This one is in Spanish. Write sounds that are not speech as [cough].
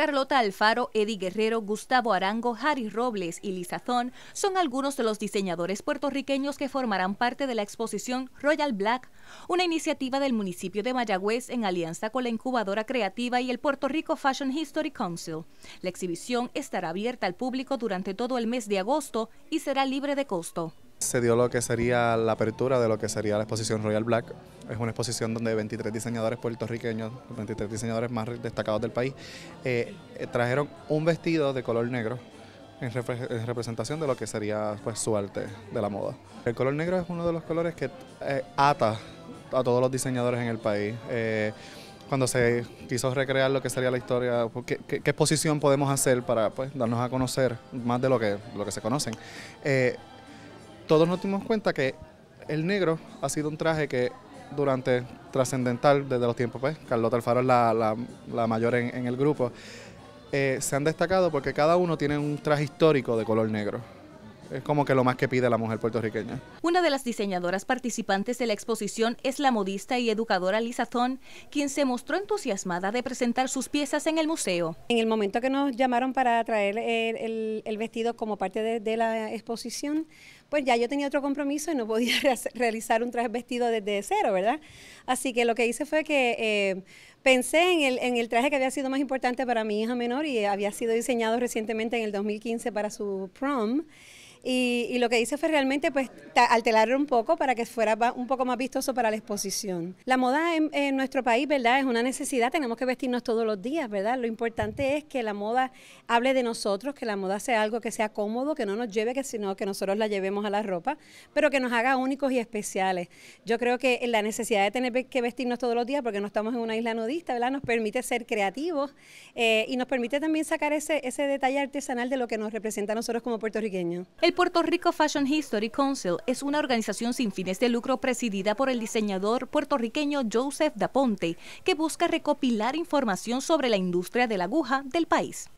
Carlota Alfaro, Eddie Guerrero, Gustavo Arango, Harry Robles y Lizazón son algunos de los diseñadores puertorriqueños que formarán parte de la exposición Royal Black, una iniciativa del municipio de Mayagüez en alianza con la incubadora creativa y el Puerto Rico Fashion History Council. La exhibición estará abierta al público durante todo el mes de agosto y será libre de costo se dio lo que sería la apertura de lo que sería la exposición Royal Black. Es una exposición donde 23 diseñadores puertorriqueños, 23 diseñadores más destacados del país, eh, trajeron un vestido de color negro en, representación de lo que sería pues, su arte de la moda. El color negro es uno de los colores que eh, ata a todos los diseñadores en el país. Eh, cuando se quiso recrear lo que sería la historia, pues, qué, qué, exposición podemos hacer para pues, darnos a conocer más de lo que, lo que se conocen todos nos dimos cuenta que el negro ha sido un traje que durante trascendental desde los tiempos, pues, Carlota Alfaro es la, mayor en, el grupo, eh, se han destacado porque cada uno tiene un traje histórico de color negro es como que lo más que pide la mujer puertorriqueña. Una de las diseñadoras participantes de la exposición es la modista y educadora Lisa Thon, quien se mostró entusiasmada de presentar sus piezas en el museo. En el momento que nos llamaron para traer el, vestido como parte de la exposición, pues ya yo tenía otro compromiso y no podía [laughs] realizar un traje vestido desde cero, ¿verdad? Así que lo que hice fue que eh, pensé en el, traje que había sido más importante para mi hija menor y había sido diseñado recientemente en el 2015 para su prom. Y, lo que hice fue realmente pues alterarlo un poco para que fuera un poco más vistoso para la exposición. La moda en, en, nuestro país, ¿verdad? Es una necesidad, tenemos que vestirnos todos los días, ¿verdad? Lo importante es que la moda hable de nosotros, que la moda sea algo que sea cómodo, que no nos lleve, que sino que nosotros la llevemos a la ropa, pero que nos haga únicos y especiales. Yo creo que la necesidad de tener que vestirnos todos los días, porque no estamos en una isla nudista, ¿verdad? Nos permite ser creativos eh, y nos permite también sacar ese, ese detalle artesanal de lo que nos representa a nosotros como puertorriqueños. El Puerto Rico Fashion History Council es una organización sin fines de lucro presidida por el diseñador puertorriqueño Joseph Daponte, que busca recopilar información sobre la industria de la aguja del país.